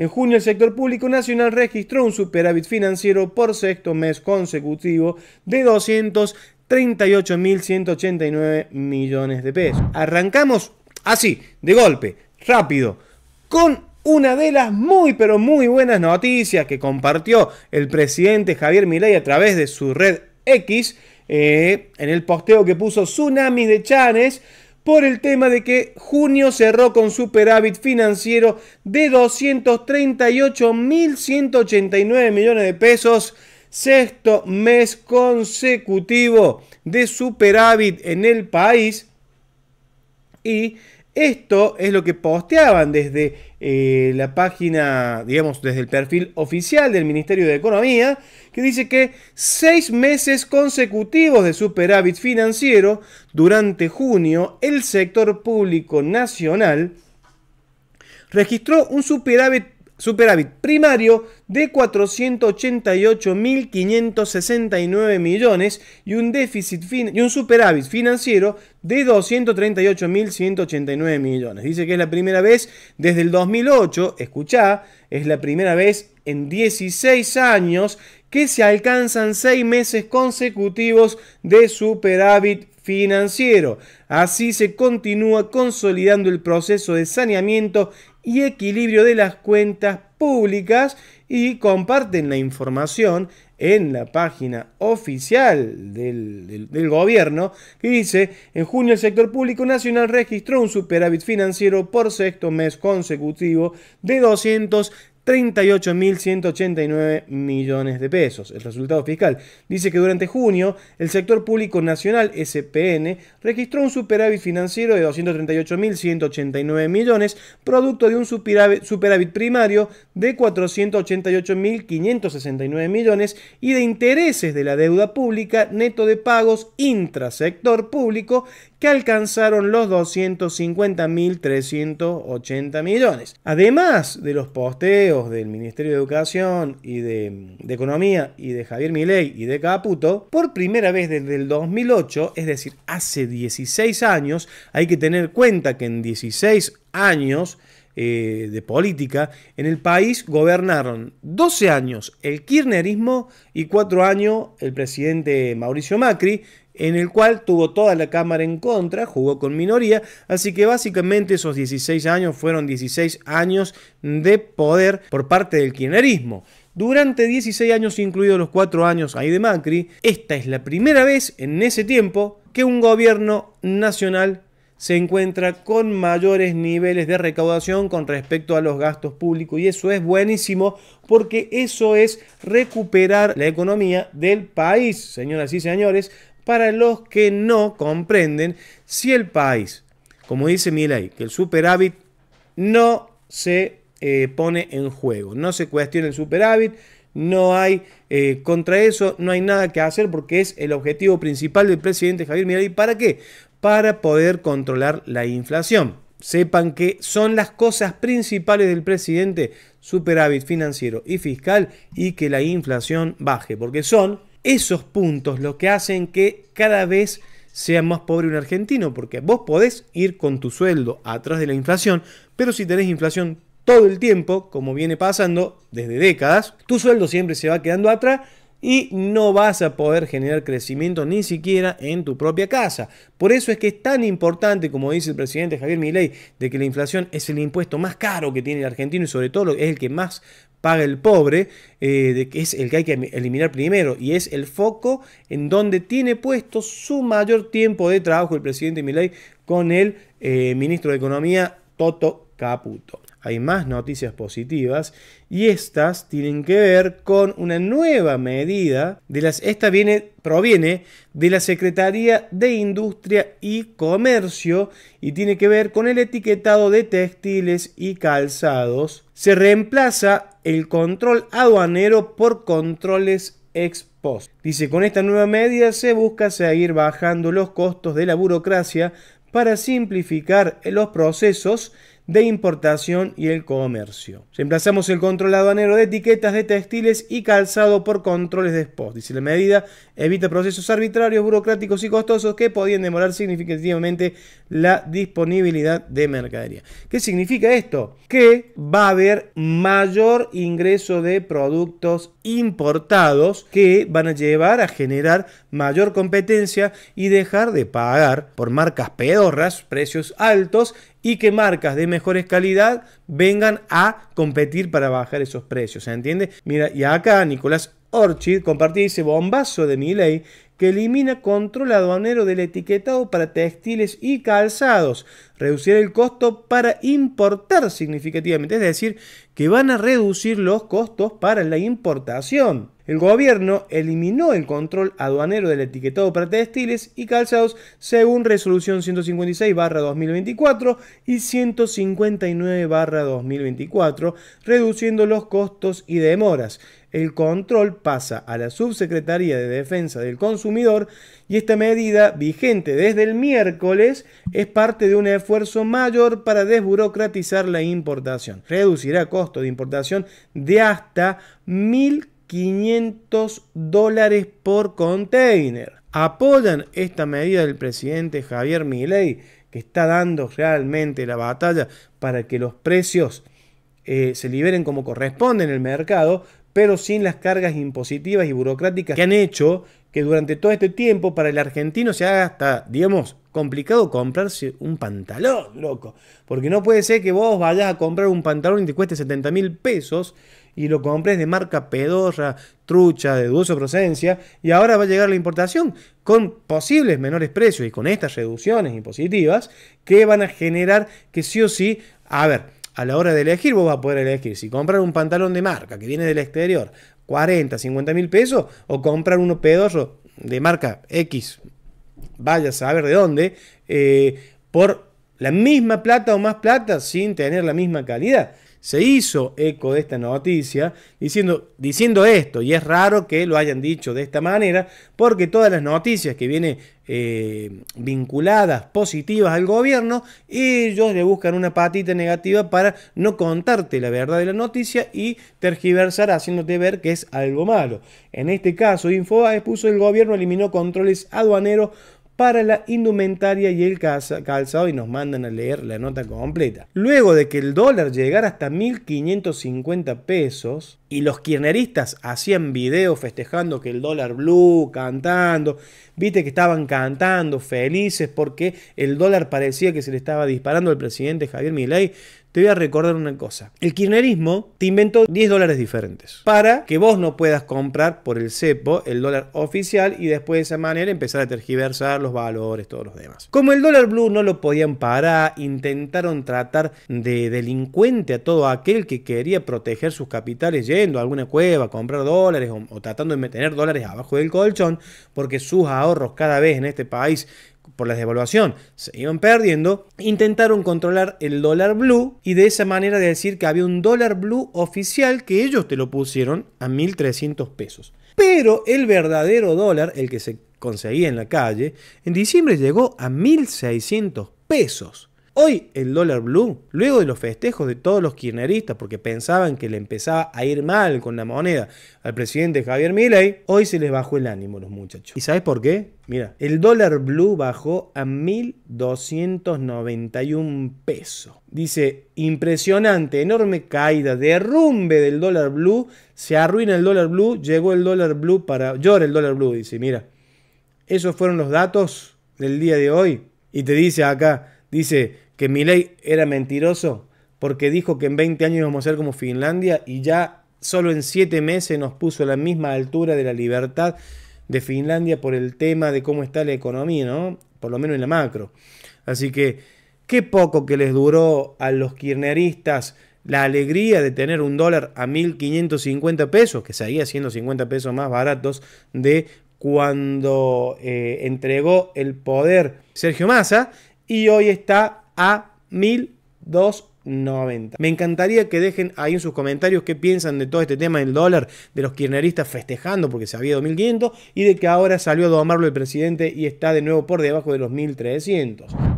En junio el sector público nacional registró un superávit financiero por sexto mes consecutivo de 238.189 millones de pesos. Arrancamos así, de golpe, rápido, con una de las muy pero muy buenas noticias que compartió el presidente Javier Milei a través de su red X eh, en el posteo que puso Tsunami de Chanes por el tema de que junio cerró con superávit financiero de 238.189 millones de pesos, sexto mes consecutivo de superávit en el país y esto es lo que posteaban desde eh, la página, digamos, desde el perfil oficial del Ministerio de Economía, que dice que seis meses consecutivos de superávit financiero durante junio, el sector público nacional registró un superávit superávit primario de 488.569 millones y un, déficit y un superávit financiero de 238.189 millones. Dice que es la primera vez desde el 2008, escuchá, es la primera vez en 16 años que se alcanzan 6 meses consecutivos de superávit financiero. Así se continúa consolidando el proceso de saneamiento y equilibrio de las cuentas públicas y comparten la información en la página oficial del, gobierno que dice, en junio el sector público nacional registró un superávit financiero por sexto mes consecutivo de 200 38.189 millones de pesos. El resultado fiscal dice que durante junio el sector público nacional, SPN, registró un superávit financiero de 238.189 millones, producto de un superávit, primario de 488.569 millones y de intereses de la deuda pública neto de pagos intrasector público que alcanzaron los 250.380 millones. Además de los posteos, del Ministerio de Educación y de, de Economía y de Javier Milei y de Caputo, por primera vez desde el 2008, es decir, hace 16 años, hay que tener cuenta que en 16 años eh, de política en el país gobernaron 12 años el kirchnerismo y 4 años el presidente Mauricio Macri, en el cual tuvo toda la Cámara en contra, jugó con minoría, así que básicamente esos 16 años fueron 16 años de poder por parte del kirchnerismo. Durante 16 años, incluidos los 4 años ahí de Macri, esta es la primera vez en ese tiempo que un gobierno nacional se encuentra con mayores niveles de recaudación con respecto a los gastos públicos y eso es buenísimo porque eso es recuperar la economía del país, señoras y señores, para los que no comprenden si el país, como dice Milay que el superávit no se eh, pone en juego, no se cuestiona el superávit, no hay eh, contra eso, no hay nada que hacer porque es el objetivo principal del presidente Javier Milei. ¿Para qué? para poder controlar la inflación. Sepan que son las cosas principales del presidente, superávit financiero y fiscal, y que la inflación baje, porque son esos puntos los que hacen que cada vez sea más pobre un argentino, porque vos podés ir con tu sueldo atrás de la inflación, pero si tenés inflación todo el tiempo, como viene pasando desde décadas, tu sueldo siempre se va quedando atrás y no vas a poder generar crecimiento ni siquiera en tu propia casa. Por eso es que es tan importante, como dice el presidente Javier Milei, de que la inflación es el impuesto más caro que tiene el argentino y sobre todo es el que más paga el pobre, eh, de que es el que hay que eliminar primero y es el foco en donde tiene puesto su mayor tiempo de trabajo el presidente Milei con el eh, ministro de Economía Toto Caputo hay más noticias positivas y estas tienen que ver con una nueva medida de esta proviene de la Secretaría de Industria y Comercio y tiene que ver con el etiquetado de textiles y calzados. Se reemplaza el control aduanero por controles ex post. Dice, con esta nueva medida se busca seguir bajando los costos de la burocracia para simplificar los procesos de importación y el comercio. Reemplazamos el control aduanero de etiquetas de textiles y calzado por controles de spot. Dice la medida, evita procesos arbitrarios, burocráticos y costosos que podían demorar significativamente la disponibilidad de mercadería. ¿Qué significa esto? Que va a haber mayor ingreso de productos importados que van a llevar a generar mayor competencia y dejar de pagar por marcas pedorras precios altos y que marcas de mejores calidad vengan a competir para bajar esos precios. ¿Se entiende? Mira, y acá Nicolás Orchid compartió ese bombazo de mi ley que elimina control aduanero del etiquetado para textiles y calzados, reducir el costo para importar significativamente, es decir, que van a reducir los costos para la importación. El gobierno eliminó el control aduanero del etiquetado para textiles y calzados según resolución 156-2024 y 159-2024, reduciendo los costos y demoras. El control pasa a la Subsecretaría de Defensa del Consumidor y esta medida, vigente desde el miércoles, es parte de un esfuerzo mayor para desburocratizar la importación. Reducirá costo de importación de hasta 1.000 500 dólares por container. Apoyan esta medida del presidente Javier Milei, que está dando realmente la batalla para que los precios eh, se liberen como corresponde en el mercado, pero sin las cargas impositivas y burocráticas que han hecho que durante todo este tiempo para el argentino se haga hasta, digamos, complicado comprarse un pantalón, loco. Porque no puede ser que vos vayas a comprar un pantalón y te cueste 70 mil pesos y lo compres de marca pedorra, trucha, de dudosa procedencia, y ahora va a llegar la importación con posibles menores precios y con estas reducciones impositivas que van a generar que sí o sí, a ver, a la hora de elegir vos vas a poder elegir si comprar un pantalón de marca que viene del exterior 40, 50 mil pesos, o comprar uno pedoso de marca X, vaya a saber de dónde, eh, por la misma plata o más plata sin tener la misma calidad se hizo eco de esta noticia diciendo, diciendo esto, y es raro que lo hayan dicho de esta manera, porque todas las noticias que vienen eh, vinculadas, positivas al gobierno, ellos le buscan una patita negativa para no contarte la verdad de la noticia y tergiversar haciéndote ver que es algo malo. En este caso, infoa expuso el gobierno eliminó controles aduaneros para la indumentaria y el calzado y nos mandan a leer la nota completa. Luego de que el dólar llegara hasta 1.550 pesos y los kirneristas hacían videos festejando que el dólar blue, cantando, viste que estaban cantando felices porque el dólar parecía que se le estaba disparando al presidente Javier Milei, te voy a recordar una cosa. El kirchnerismo te inventó 10 dólares diferentes para que vos no puedas comprar por el cepo el dólar oficial y después de esa manera empezar a tergiversar los valores, todos los demás. Como el dólar blue no lo podían parar, intentaron tratar de delincuente a todo aquel que quería proteger sus capitales yendo a alguna cueva, comprar dólares o, tratando de meter dólares abajo del colchón, porque sus ahorros cada vez en este país por la devaluación se iban perdiendo, intentaron controlar el dólar blue y de esa manera decir que había un dólar blue oficial que ellos te lo pusieron a 1.300 pesos. Pero el verdadero dólar, el que se conseguía en la calle, en diciembre llegó a 1.600 pesos. Hoy el dólar blue, luego de los festejos de todos los kirchneristas porque pensaban que le empezaba a ir mal con la moneda al presidente Javier Milei, hoy se les bajó el ánimo a los muchachos. ¿Y sabes por qué? Mira, el dólar blue bajó a 1.291 pesos. Dice, impresionante, enorme caída, derrumbe del dólar blue, se arruina el dólar blue, llegó el dólar blue para... llora el dólar blue, dice, mira. Esos fueron los datos del día de hoy. Y te dice acá, Dice que ley era mentiroso porque dijo que en 20 años íbamos a ser como Finlandia y ya solo en 7 meses nos puso a la misma altura de la libertad de Finlandia por el tema de cómo está la economía, ¿no? Por lo menos en la macro. Así que qué poco que les duró a los kirchneristas la alegría de tener un dólar a 1.550 pesos, que seguía siendo 50 pesos más baratos de cuando eh, entregó el poder Sergio Massa y hoy está a 1290. Me encantaría que dejen ahí en sus comentarios qué piensan de todo este tema del dólar, de los kirchneristas festejando porque se había 2500 y de que ahora salió a domarlo el presidente y está de nuevo por debajo de los 1300.